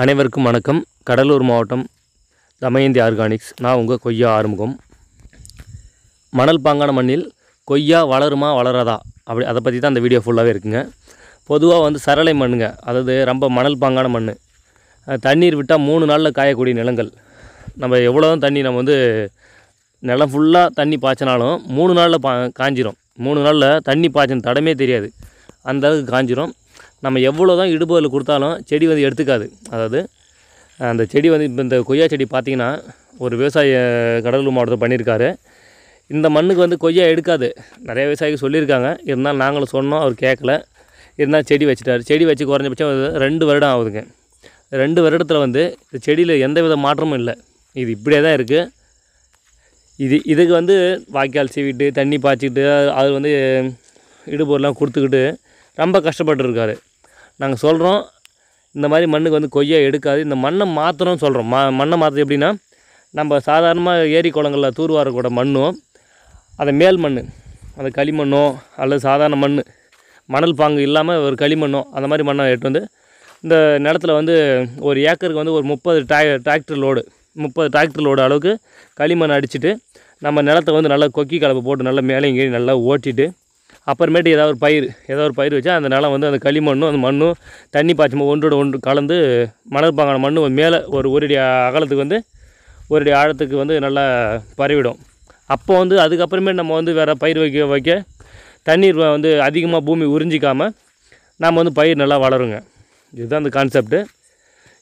அனைவருக்கும் வணக்கம் கடலூர் மாவட்டம் தமயந்தி ஆர்கானிக்ஸ் நான் உங்கள் கொய்யா ஆறுமுகம் மணல் பாங்கான மண்ணில் கொய்யா வளருமா வளராதா அப்படி அதை பற்றி தான் அந்த வீடியோ ஃபுல்லாகவே இருக்குங்க பொதுவாக வந்து சரளை மண்ணுங்க அதாவது ரொம்ப மணல் பாங்கான மண் தண்ணீர் விட்டால் மூணு நாளில் காயக்கூடிய நிலங்கள் நம்ம எவ்வளோ தான் தண்ணி நம்ம வந்து நிலம் ஃபுல்லாக தண்ணி பாய்ச்சினாலும் மூணு நாளில் பா காஞ்சிரும் மூணு நாளில் தண்ணி பாய்ச்சின தடமே தெரியாது அந்த அளவுக்கு காஞ்சிரும் நம்ம எவ்வளோ தான் இடுபதில் கொடுத்தாலும் செடி வந்து எடுத்துக்காது அதாவது அந்த செடி வந்து இப்போ இந்த கொய்யா செடி பார்த்திங்கன்னா ஒரு விவசாய கடலூர் மாவட்டத்தில் பண்ணியிருக்காரு இந்த மண்ணுக்கு வந்து கொய்யா எடுக்காது நிறைய விவசாயிகள் சொல்லியிருக்காங்க இருந்தாலும் நாங்களும் சொன்னோம் அவர் கேட்கல இருந்தால் செடி வச்சுட்டார் செடி வச்சு குறைஞ்சபட்சம் ரெண்டு வருடம் ஆகுதுங்க ரெண்டு வருடத்தில் வந்து இந்த செடியில் எந்த வித மாற்றமும் இல்லை இது இப்படியே தான் இருக்குது இது இதுக்கு வந்து வாய்க்கால் சீவிட்டு தண்ணி பாய்ச்சிக்கிட்டு அது வந்து இடுபொருளாம் கொடுத்துக்கிட்டு ரொம்ப கஷ்டப்பட்டுருக்காரு நாங்கள் சொல்கிறோம் இந்த மாதிரி மண்ணுக்கு வந்து கொய்யா எடுக்காது இந்த மண்ணை மாற்றணும்னு சொல்கிறோம் மா மண்ணை மாற்றது எப்படின்னா நம்ம சாதாரணமாக ஏரி குளங்களில் தூர்வாரக்கூட மண்ணும் அதை மேல் மண் அந்த களிமண்ணோ அல்லது சாதாரண மண் மணல் பாங்கு இல்லாமல் ஒரு களிமண்ணோ அந்த மாதிரி மண்ணை எடுத்து வந்து இந்த நிலத்துல வந்து ஒரு ஏக்கருக்கு வந்து ஒரு முப்பது டே டிராக்டர் லோடு முப்பது ஓட அளவுக்கு களிமண் அடிச்சுட்டு நம்ம நிலத்தை வந்து நல்லா கொக்கி கலப்பு போட்டு நல்லா மேலே கீழே நல்லா ஓட்டிட்டு அப்புறமேட்டு ஏதாவது ஒரு பயிர் ஏதாவது ஒரு பயிர் வச்சா அந்த நிலம் வந்து அந்த களிமண்ணும் அந்த மண்ணும் தண்ணி பாய்ச்சும் ஒன்றோட ஒன்று கலந்து மணற்பாங்கான மண் மேலே ஒரு ஒரு அடி அகலத்துக்கு வந்து ஒரு அடி ஆழத்துக்கு வந்து நல்லா பரவிடும் அப்போ வந்து அதுக்கப்புறமே நம்ம வந்து வேறு பயிர் வைக்க வைக்க தண்ணீர் வந்து அதிகமாக பூமி உறிஞ்சிக்காமல் நாம் வந்து பயிர் நல்லா வளருங்க இதுதான் அந்த கான்செப்ட்டு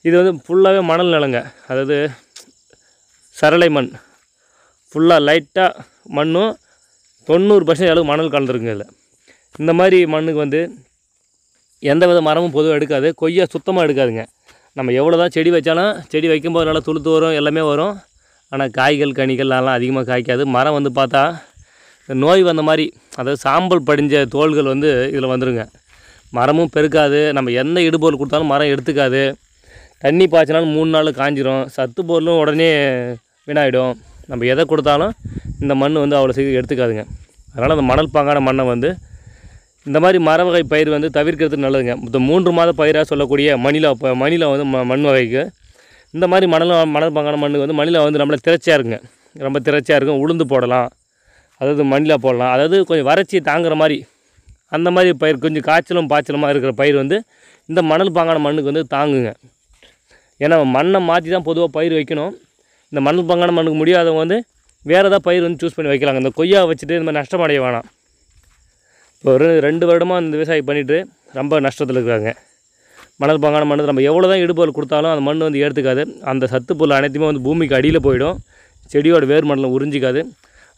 இது வந்து ஃபுல்லாகவே மணல் நிலங்க அதாவது சரளை மண் ஃபுல்லாக லைட்டாக மண்ணும் தொண்ணூறு பர்சன்ட் அளவு மணல் கலந்துருங்க இதில் இந்த மாதிரி மண்ணுக்கு வந்து எந்த வித மரமும் பொதுவாக எடுக்காது கொய்யா சுத்தமாக எடுக்காதுங்க நம்ம எவ்வளோ தான் செடி வைச்சாலும் செடி வைக்கும்போது நல்லா துளுத்து வரும் எல்லாமே வரும் ஆனால் காய்கள் கனிகள் அதெல்லாம் அதிகமாக காய்க்காது மரம் வந்து பார்த்தா நோய் வந்த மாதிரி அதாவது சாம்பல் படிஞ்ச தோள்கள் வந்து இதில் வந்துடுங்க மரமும் பெருக்காது நம்ம எந்த இடுபொருள் கொடுத்தாலும் மரம் எடுத்துக்காது தண்ணி பாய்ச்சினாலும் மூணு நாள் காஞ்சிரும் சத்து பொருளும் உடனே வீணாகிடும் நம்ம எதை கொடுத்தாலும் இந்த மண் வந்து அவ்வளோ சீக்கிரம் எடுத்துக்காதுங்க அதனால் அந்த மணல் பாங்கான மண்ணை வந்து இந்த மாதிரி மர வகை பயிர் வந்து தவிர்க்கிறதுக்கு நல்லதுங்க இந்த மூன்று மாத பயிராக சொல்லக்கூடிய மணிலா இப்போ மணிலா வந்து ம மண் வகைக்கு இந்த மாதிரி மணல் மணல் பாங்கான மண்ணுக்கு வந்து மணிலா வந்து நம்மளை திரைச்சியாக இருக்குங்க ரொம்ப திரைச்சியாக இருக்கும் உளுந்து போடலாம் அதாவது மணிலா போடலாம் அதாவது கொஞ்சம் வறட்சி தாங்குகிற மாதிரி அந்த மாதிரி பயிர் கொஞ்சம் காய்ச்சலும் பாய்ச்சலமாக இருக்கிற பயிர் வந்து இந்த மணல் பாங்கான மண்ணுக்கு வந்து தாங்குங்க ஏன்னா மண்ணை மாற்றி தான் பொதுவாக பயிர் வைக்கணும் இந்த மணல் பங்கான மண்ணுக்கு முடியாதவங்க வந்து வேறு ஏதாவது பயிர் வந்து சூஸ் பண்ணி வைக்கலாங்க இந்த கொய்யா வச்சுட்டு இந்த மாதிரி நஷ்டமடைய வேணாம் இப்போ ஒரு ரெண்டு வருடமாக இந்த விவசாயி பண்ணிவிட்டு ரொம்ப நஷ்டத்தில் இருக்காங்க மணல் பங்கான மண் நம்ம எவ்வளோ தான் இடுபொருள் கொடுத்தாலும் அந்த மண் வந்து ஏற்றுக்காது அந்த சத்து பொருள் அனைத்துமே வந்து பூமிக்கு அடியில் போயிடும் செடியோட வேர் மண்ணில் உறிஞ்சிக்காது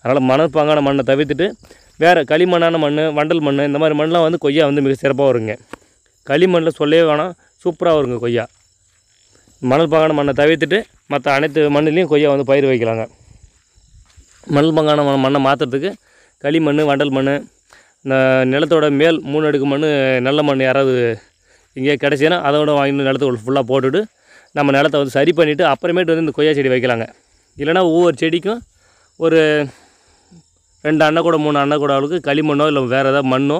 அதனால் மணல் பங்கான மண்ணை தவிர்த்துட்டு வேறு களிமண்ணான மண் வண்டல் மண் இந்த மாதிரி மண்ணெலாம் வந்து கொய்யா வந்து மிக சிறப்பாக வருங்க களிமண்ணில் சொல்லவே வேணாம் சூப்பராக வருங்க கொய்யா மணல் பங்கான மண்ணை தவிர்த்துட்டு மற்ற அனைத்து மண்ணிலையும் கொய்யா வந்து பயிர் வைக்கலாங்க மணல் பங்கான மண்ணை மாற்றுறதுக்கு களிமண் வண்டல் மண் இந்த நிலத்தோட மேல் மூணு அடுக்கு மண் நல்ல மண் யாராவது இங்கேயே கிடச்சின்னா அதோட வாங்கி நிலத்தை ஃபுல்லாக போட்டுட்டு நம்ம நிலத்தை வந்து சரி பண்ணிவிட்டு அப்புறமேட்டு வந்து இந்த கொய்யா செடி வைக்கலாங்க இல்லைனா ஒவ்வொரு செடிக்கும் ஒரு ரெண்டு அண்ணை மூணு அண்ணை அளவுக்கு களிமண்ணோ இல்லை வேறு ஏதாவது மண்ணோ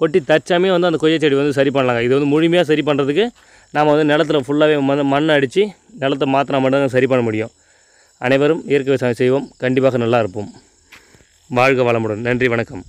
கொட்டி தச்சாமே வந்து அந்த கொய்யா செடி வந்து சரி பண்ணலாங்க இது வந்து முழுமையாக சரி பண்ணுறதுக்கு நாம் வந்து நிலத்தில் ஃபுல்லாகவே மண் மண்ணை அடித்து நிலத்தை மாற்றினா மட்டும் சரி பண்ண முடியும் அனைவரும் இயற்கை விவசாயம் செய்வோம் கண்டிப்பாக நல்லா இருப்போம் வாழ்க வளமுடன் நன்றி வணக்கம்